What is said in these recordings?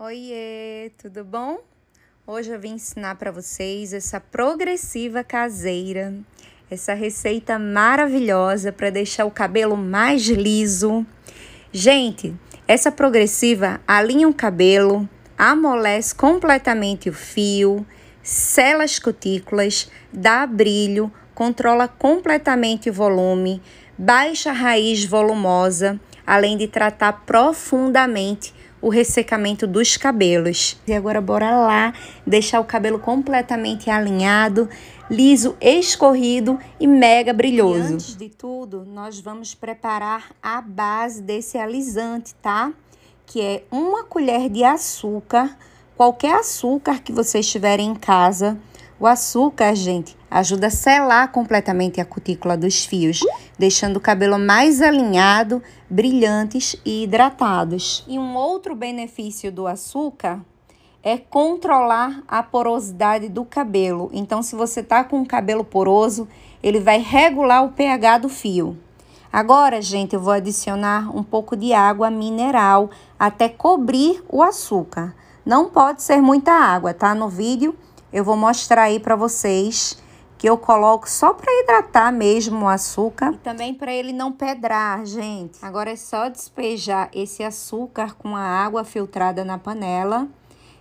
Oiê, tudo bom? Hoje eu vim ensinar para vocês essa progressiva caseira, essa receita maravilhosa para deixar o cabelo mais liso. Gente, essa progressiva alinha o cabelo, amolece completamente o fio, sela as cutículas, dá brilho, controla completamente o volume, baixa a raiz volumosa, além de tratar profundamente o ressecamento dos cabelos. E agora bora lá deixar o cabelo completamente alinhado, liso, escorrido e mega brilhoso. E antes de tudo, nós vamos preparar a base desse alisante, tá? Que é uma colher de açúcar, qualquer açúcar que vocês tiverem em casa, o açúcar, gente, ajuda a selar completamente a cutícula dos fios, deixando o cabelo mais alinhado, brilhantes e hidratados. E um outro benefício do açúcar é controlar a porosidade do cabelo. Então, se você tá com o cabelo poroso, ele vai regular o pH do fio. Agora, gente, eu vou adicionar um pouco de água mineral até cobrir o açúcar. Não pode ser muita água, tá? No vídeo eu vou mostrar aí para vocês que eu coloco só para hidratar mesmo o açúcar. E também para ele não pedrar, gente. Agora é só despejar esse açúcar com a água filtrada na panela.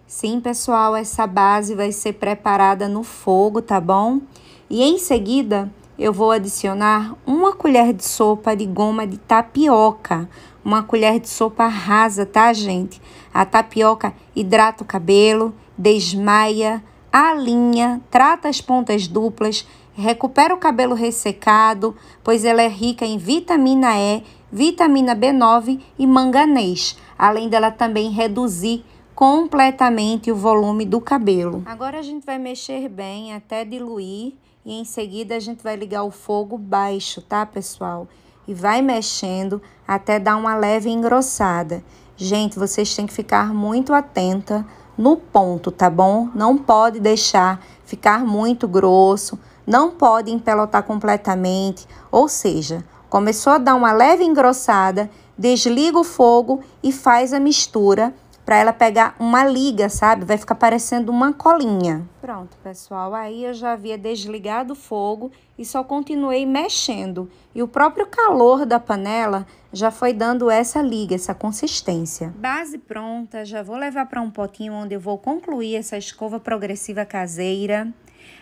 Sim, pessoal, essa base vai ser preparada no fogo, tá bom? E em seguida, eu vou adicionar uma colher de sopa de goma de tapioca. Uma colher de sopa rasa, tá, gente? A tapioca hidrata o cabelo, desmaia, alinha, trata as pontas duplas, recupera o cabelo ressecado, pois ela é rica em vitamina E, vitamina B9 e manganês, além dela também reduzir completamente o volume do cabelo. Agora a gente vai mexer bem até diluir e em seguida a gente vai ligar o fogo baixo, tá, pessoal? E vai mexendo até dar uma leve engrossada. Gente, vocês têm que ficar muito atenta no ponto, tá bom? Não pode deixar ficar muito grosso, não pode empelotar completamente, ou seja, começou a dar uma leve engrossada, desliga o fogo e faz a mistura para ela pegar uma liga, sabe? Vai ficar parecendo uma colinha. Pronto, pessoal, aí eu já havia desligado o fogo e só continuei mexendo. E o próprio calor da panela já foi dando essa liga, essa consistência. Base pronta, já vou levar para um potinho onde eu vou concluir essa escova progressiva caseira.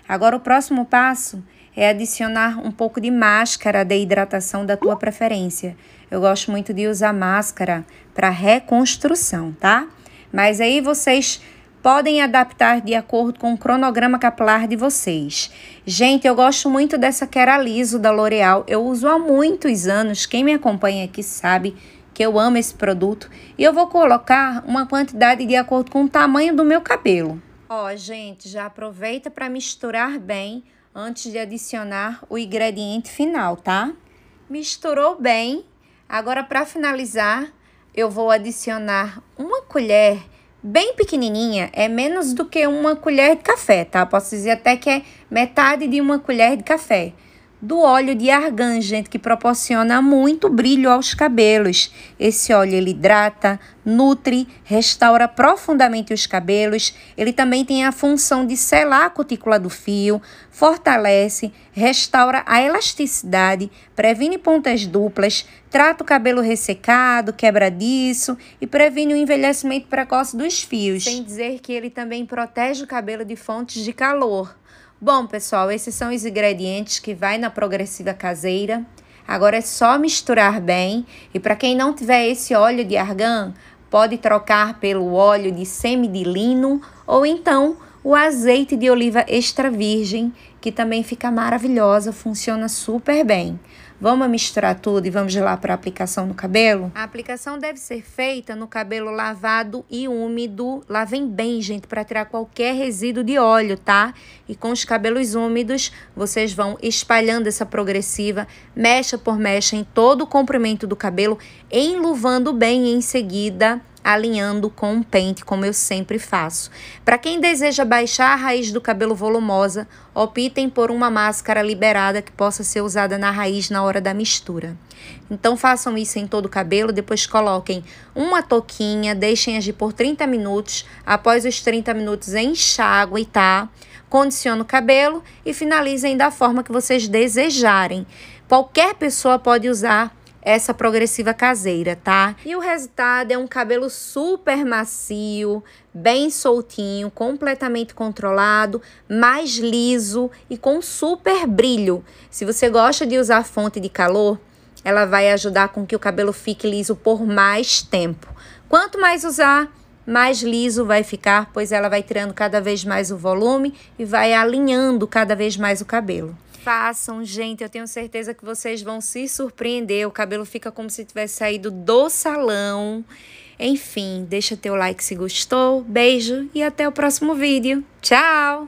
Agora o próximo passo é adicionar um pouco de máscara de hidratação da tua preferência. Eu gosto muito de usar máscara para reconstrução, tá? Mas aí vocês podem adaptar de acordo com o cronograma capilar de vocês. Gente, eu gosto muito dessa Keraliso da L'Oreal. Eu uso há muitos anos. Quem me acompanha aqui sabe que eu amo esse produto. E eu vou colocar uma quantidade de acordo com o tamanho do meu cabelo. Ó, gente, já aproveita para misturar bem antes de adicionar o ingrediente final, tá? Misturou bem. Agora, para finalizar, eu vou adicionar uma colher bem pequenininha, é menos do que uma colher de café, tá? Posso dizer até que é metade de uma colher de café do óleo de argan, gente, que proporciona muito brilho aos cabelos. Esse óleo ele hidrata, nutre, restaura profundamente os cabelos. Ele também tem a função de selar a cutícula do fio, fortalece, restaura a elasticidade, previne pontas duplas, trata o cabelo ressecado, quebradiço e previne o envelhecimento precoce dos fios. Sem dizer que ele também protege o cabelo de fontes de calor Bom, pessoal, esses são os ingredientes que vai na progressiva caseira. Agora é só misturar bem e para quem não tiver esse óleo de argan, pode trocar pelo óleo de semi de lino ou então o azeite de oliva extra virgem que também fica maravilhosa, funciona super bem. Vamos misturar tudo e vamos lá para a aplicação no cabelo? A aplicação deve ser feita no cabelo lavado e úmido. Lavem bem, gente, para tirar qualquer resíduo de óleo, tá? E com os cabelos úmidos, vocês vão espalhando essa progressiva, mecha por mecha, em todo o comprimento do cabelo, enluvando bem em seguida alinhando com um pente, como eu sempre faço. Para quem deseja baixar a raiz do cabelo volumosa, optem por uma máscara liberada que possa ser usada na raiz na hora da mistura. Então façam isso em todo o cabelo, depois coloquem uma touquinha, deixem agir por 30 minutos, após os 30 minutos enxaguem, tá? Condiciona o cabelo e finalizem da forma que vocês desejarem. Qualquer pessoa pode usar essa progressiva caseira, tá? E o resultado é um cabelo super macio, bem soltinho, completamente controlado, mais liso e com super brilho. Se você gosta de usar fonte de calor, ela vai ajudar com que o cabelo fique liso por mais tempo. Quanto mais usar, mais liso vai ficar, pois ela vai tirando cada vez mais o volume e vai alinhando cada vez mais o cabelo façam, gente. Eu tenho certeza que vocês vão se surpreender. O cabelo fica como se tivesse saído do salão. Enfim, deixa teu like se gostou. Beijo e até o próximo vídeo. Tchau!